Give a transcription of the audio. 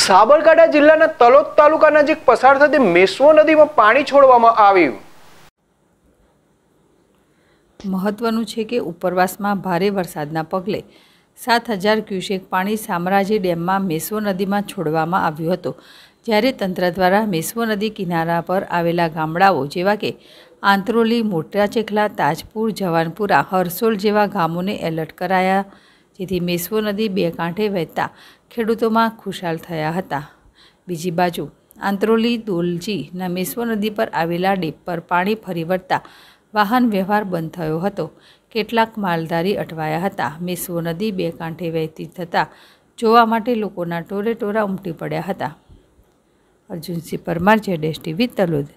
સાબરકાંઠા જિલ્લાના તલોદ તાલુકા નજીક પસાર થતી મેસવો નદીમાં પાણી છોડવામાં આવ્યું મહત્વનું છે કે ઉપરવાસમાં ભારે વરસાદના પગલે સાત હજાર ક્યુસેક પાણી સામરાજી ડેમમાં મેસવો નદીમાં છોડવામાં આવ્યું હતું જ્યારે તંત્ર દ્વારા મેસવો નદી કિનારા પર આવેલા ગામડાઓ જેવા કે આંત્રોલી મોટા તાજપુર જવાનપુરા હરસોલ જેવા ગામોને એલર્ટ કરાયા જેથી મેસવો નદી બે કાંઠે વહેતા ખેડૂતોમાં ખુશાલ થયા હતા બીજી બાજુ આંતરોલી દોલજીના મેસવો નદી પર આવેલા ડેપ પર પાણી ફરી વળતા વાહન વ્યવહાર બંધ થયો હતો કેટલાક માલધારી અટવાયા હતા મેસવો નદી બે કાંઠે વહેતી થતાં જોવા માટે લોકોના ટોરેટોરા ઉમટી પડ્યા હતા અર્જુનસિંહ પરમાર જેડેશ ટીવી તલોદ